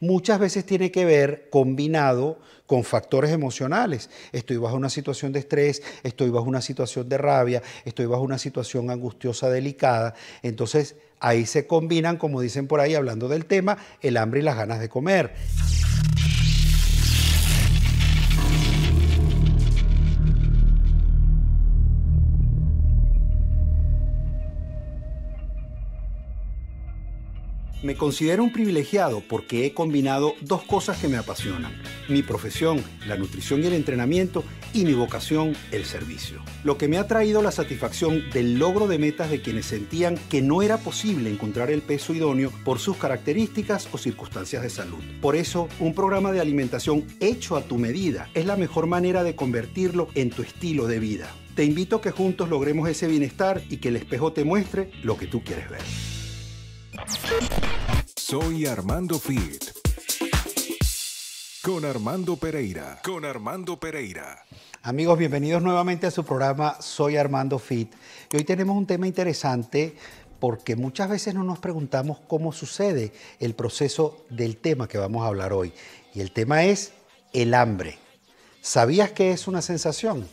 muchas veces tiene que ver combinado con factores emocionales. Estoy bajo una situación de estrés, estoy bajo una situación de rabia, estoy bajo una situación angustiosa, delicada. Entonces ahí se combinan, como dicen por ahí, hablando del tema, el hambre y las ganas de comer. Me considero un privilegiado porque he combinado dos cosas que me apasionan. Mi profesión, la nutrición y el entrenamiento, y mi vocación, el servicio. Lo que me ha traído la satisfacción del logro de metas de quienes sentían que no era posible encontrar el peso idóneo por sus características o circunstancias de salud. Por eso, un programa de alimentación hecho a tu medida es la mejor manera de convertirlo en tu estilo de vida. Te invito a que juntos logremos ese bienestar y que el espejo te muestre lo que tú quieres ver. Soy Armando Fit. Con Armando Pereira. Con Armando Pereira. Amigos, bienvenidos nuevamente a su programa Soy Armando Fit. Y hoy tenemos un tema interesante porque muchas veces no nos preguntamos cómo sucede el proceso del tema que vamos a hablar hoy. Y el tema es el hambre. ¿Sabías que es una sensación?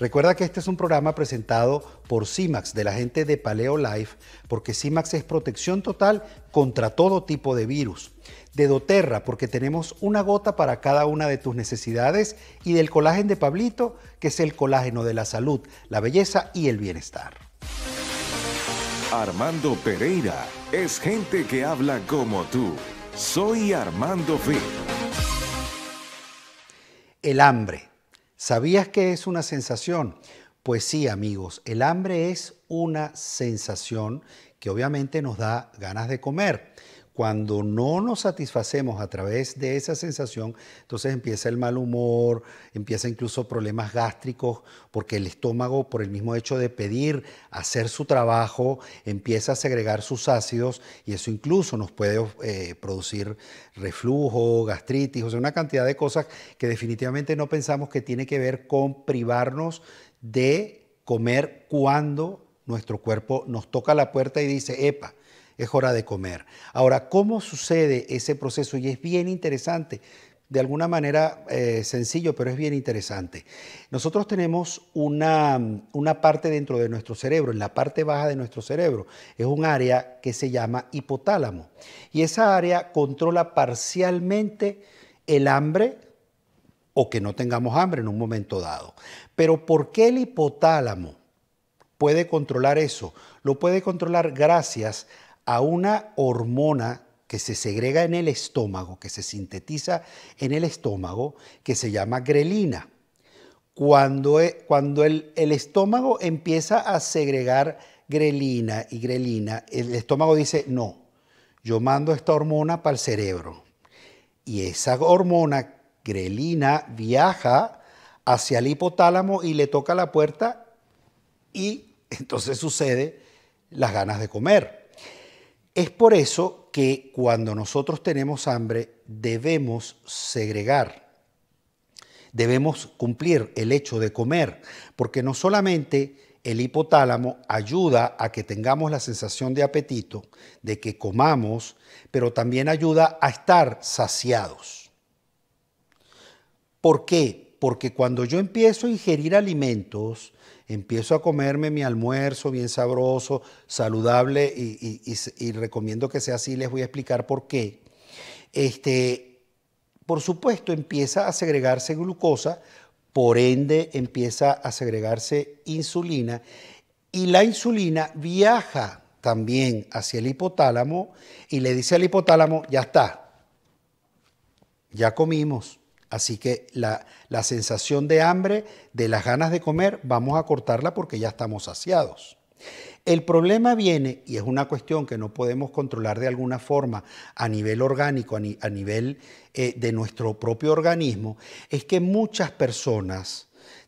Recuerda que este es un programa presentado por CIMAX, de la gente de Paleo Life, porque CIMAX es protección total contra todo tipo de virus. De doTERRA, porque tenemos una gota para cada una de tus necesidades. Y del colágeno de Pablito, que es el colágeno de la salud, la belleza y el bienestar. Armando Pereira es gente que habla como tú. Soy Armando Fe. El hambre ¿Sabías que es una sensación? Pues sí, amigos, el hambre es una sensación que obviamente nos da ganas de comer. Cuando no nos satisfacemos a través de esa sensación, entonces empieza el mal humor, empieza incluso problemas gástricos, porque el estómago, por el mismo hecho de pedir hacer su trabajo, empieza a segregar sus ácidos y eso incluso nos puede eh, producir reflujo, gastritis, o sea, una cantidad de cosas que definitivamente no pensamos que tiene que ver con privarnos de comer cuando nuestro cuerpo nos toca la puerta y dice, epa, es hora de comer. Ahora, ¿cómo sucede ese proceso? Y es bien interesante, de alguna manera eh, sencillo, pero es bien interesante. Nosotros tenemos una, una parte dentro de nuestro cerebro, en la parte baja de nuestro cerebro, es un área que se llama hipotálamo. Y esa área controla parcialmente el hambre, o que no tengamos hambre en un momento dado. Pero ¿por qué el hipotálamo puede controlar eso? Lo puede controlar gracias a una hormona que se segrega en el estómago, que se sintetiza en el estómago, que se llama grelina. Cuando, e, cuando el, el estómago empieza a segregar grelina y grelina, el estómago dice, no, yo mando esta hormona para el cerebro. Y esa hormona, grelina, viaja hacia el hipotálamo y le toca la puerta y entonces sucede las ganas de comer. Es por eso que cuando nosotros tenemos hambre debemos segregar, debemos cumplir el hecho de comer, porque no solamente el hipotálamo ayuda a que tengamos la sensación de apetito, de que comamos, pero también ayuda a estar saciados. ¿Por qué? Porque cuando yo empiezo a ingerir alimentos, empiezo a comerme mi almuerzo bien sabroso, saludable, y, recomiendo que sea así, les voy a explicar por qué. Este, por supuesto, empieza a segregarse glucosa, por ende empieza a segregarse insulina, y la insulina viaja también hacia el hipotálamo y le dice al hipotálamo, ya está, ya comimos, Así que la, sensación de hambre, de las ganas de comer, vamos a cortarla porque ya estamos saciados. El problema viene, y es una cuestión que no podemos controlar de alguna forma a nivel orgánico, a, nivel eh, de nuestro propio organismo, es que muchas personas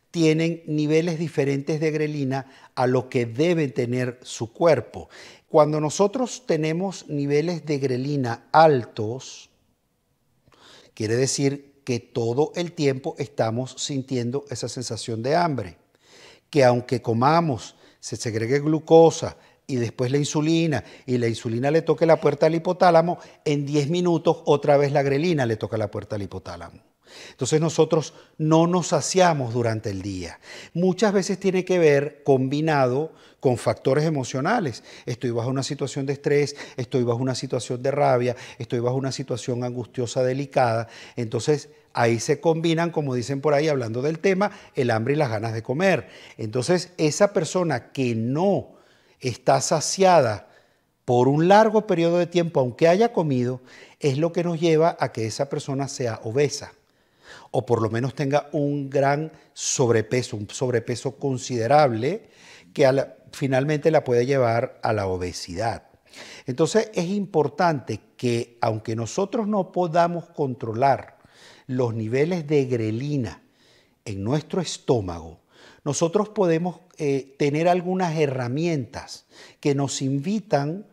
tienen niveles diferentes de grelina a lo que debe tener su cuerpo. Cuando nosotros tenemos niveles de grelina altos, quiere decir que todo el tiempo estamos sintiendo esa sensación de hambre, que aunque comamos, se segregue glucosa y después la insulina, y la insulina le toque la puerta al hipotálamo, en 10 minutos otra vez la grelina le toca la puerta al hipotálamo. Entonces nosotros no nos saciamos durante el día. Muchas veces tiene que ver combinado con factores emocionales. Estoy bajo una situación de estrés, estoy bajo una situación de rabia, estoy bajo una situación angustiosa, delicada. Entonces ahí se combinan, como dicen por ahí, hablando del tema, el hambre y las ganas de comer. Entonces esa persona que no está saciada, por un largo periodo de tiempo, aunque haya comido, es lo que nos lleva a que esa persona sea obesa o por lo menos tenga un gran sobrepeso, un sobrepeso considerable que finalmente la puede llevar a la obesidad. Entonces es importante que aunque nosotros no podamos controlar los niveles de grelina en nuestro estómago, nosotros podemos eh, tener algunas herramientas que nos invitan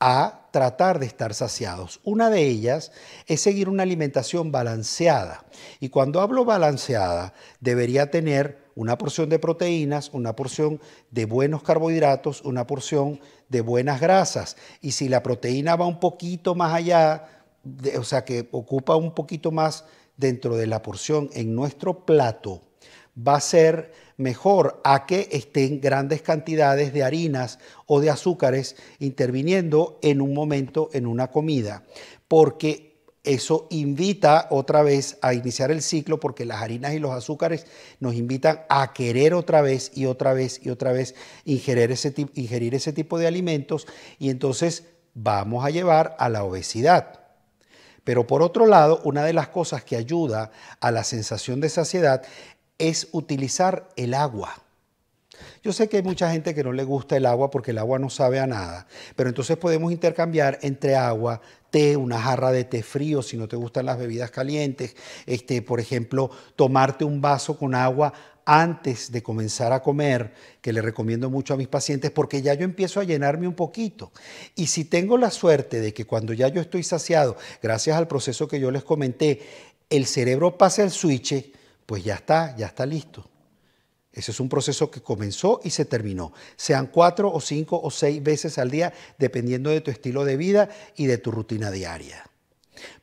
a tratar de estar saciados. Una de ellas es seguir una alimentación balanceada. Y cuando hablo balanceada, debería tener una porción de proteínas, una porción de buenos carbohidratos, una porción de buenas grasas. Y si la proteína va un poquito más allá, o sea, que ocupa un poquito más dentro de la porción en nuestro plato, va a ser mejor a que estén grandes cantidades de harinas o de azúcares interviniendo en un momento en una comida, porque eso invita otra vez a iniciar el ciclo porque las harinas y los azúcares nos invitan a querer otra vez y otra vez y otra vez ingerir ese, ingerir ese tipo de alimentos y entonces vamos a llevar a la obesidad. Pero por otro lado, una de las cosas que ayuda a la sensación de saciedad es utilizar el agua. Yo sé que hay mucha gente que no le gusta el agua porque el agua no sabe a nada, pero entonces podemos intercambiar entre agua, té, una jarra de té frío si no te gustan las bebidas calientes, este, por ejemplo, tomarte un vaso con agua antes de comenzar a comer, que le recomiendo mucho a mis pacientes, porque ya yo empiezo a llenarme un poquito. Y si tengo la suerte de que cuando ya yo estoy saciado, gracias al proceso que yo les comenté, el cerebro pasa el switch, pues ya está, ya está listo. Ese es un proceso que comenzó y se terminó. Sean cuatro o cinco o seis veces al día, dependiendo de tu estilo de vida y de tu rutina diaria.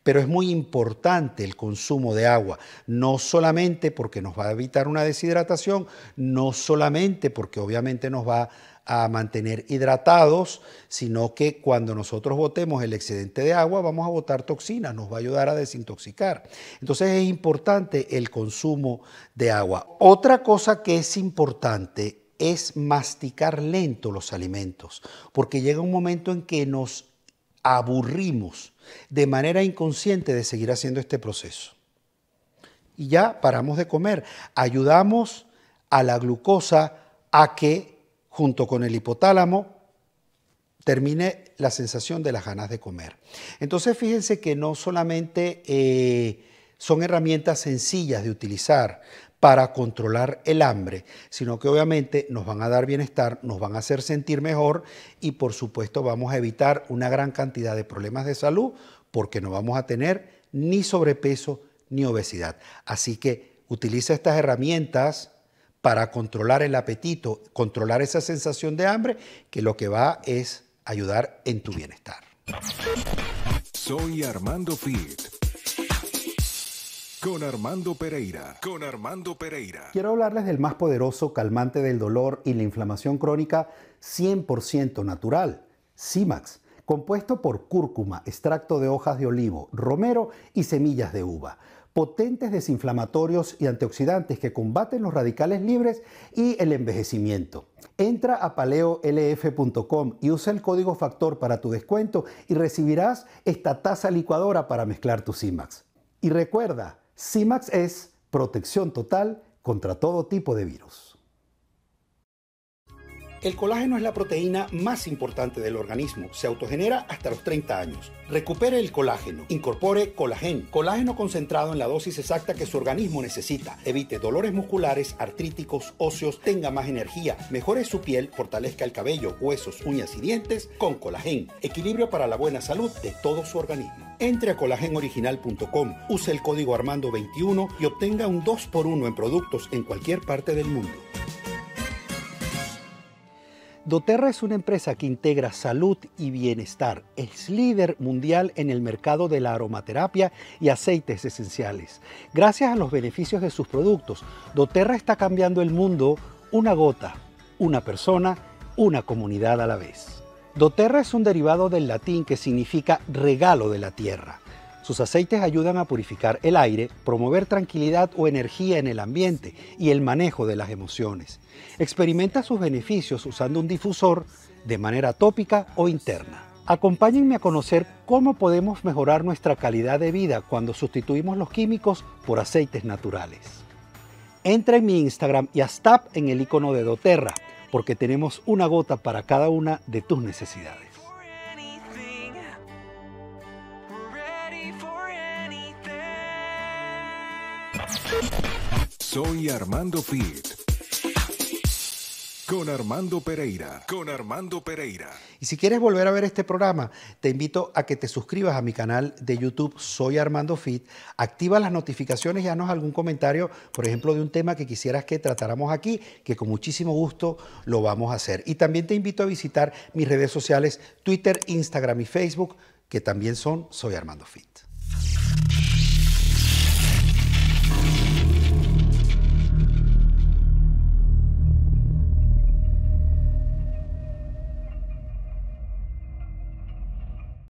Pero es muy importante el consumo de agua, no solamente porque nos va a evitar una deshidratación, no solamente porque obviamente nos va a a mantener hidratados, sino que cuando nosotros botemos el excedente de agua vamos a botar toxinas, nos va a ayudar a desintoxicar. Entonces es importante el consumo de agua. Otra cosa que es importante es masticar lento los alimentos, porque llega un momento en que nos aburrimos de manera inconsciente de seguir haciendo este proceso. Y ya paramos de comer, ayudamos a la glucosa a que junto con el hipotálamo, termine la sensación de las ganas de comer. Entonces fíjense que no solamente eh, son herramientas sencillas de utilizar para controlar el hambre, sino que obviamente nos van a dar bienestar, nos van a hacer sentir mejor y por supuesto vamos a evitar una gran cantidad de problemas de salud porque no vamos a tener ni sobrepeso ni obesidad. Así que utiliza estas herramientas para controlar el apetito, controlar esa sensación de hambre, que lo que va es ayudar en tu bienestar. Soy Armando Fit. Con Armando Pereira. Con Armando Pereira. Quiero hablarles del más poderoso calmante del dolor y la inflamación crónica 100% natural, CIMAX, compuesto por cúrcuma, extracto de hojas de olivo, romero y semillas de uva potentes desinflamatorios y antioxidantes que combaten los radicales libres y el envejecimiento. Entra a paleolf.com y usa el código factor para tu descuento y recibirás esta taza licuadora para mezclar tu CIMAX. Y recuerda, CIMAX es protección total contra todo tipo de virus. El colágeno es la proteína más importante del organismo. Se autogenera hasta los 30 años. Recupere el colágeno. Incorpore colagen. Colágeno concentrado en la dosis exacta que su organismo necesita. Evite dolores musculares, artríticos, óseos. Tenga más energía. Mejore su piel. Fortalezca el cabello, huesos, uñas y dientes con colagen. Equilibrio para la buena salud de todo su organismo. Entre a colagenoriginal.com. Use el código Armando21 y obtenga un 2x1 en productos en cualquier parte del mundo doTERRA es una empresa que integra salud y bienestar. Es líder mundial en el mercado de la aromaterapia y aceites esenciales. Gracias a los beneficios de sus productos, doTERRA está cambiando el mundo una gota, una persona, una comunidad a la vez. doTERRA es un derivado del latín que significa regalo de la tierra. Sus aceites ayudan a purificar el aire, promover tranquilidad o energía en el ambiente y el manejo de las emociones. Experimenta sus beneficios usando un difusor de manera tópica o interna. Acompáñenme a conocer cómo podemos mejorar nuestra calidad de vida cuando sustituimos los químicos por aceites naturales. Entra en mi Instagram y hasta tap en el icono de doTERRA porque tenemos una gota para cada una de tus necesidades. Soy Armando Fit. Con Armando Pereira. Con Armando Pereira. Y si quieres volver a ver este programa, te invito a que te suscribas a mi canal de YouTube Soy Armando Fit. Activa las notificaciones y danos algún comentario, por ejemplo, de un tema que quisieras que tratáramos aquí, que con muchísimo gusto lo vamos a hacer. Y también te invito a visitar mis redes sociales, Twitter, Instagram y Facebook, que también son Soy Armando Fit.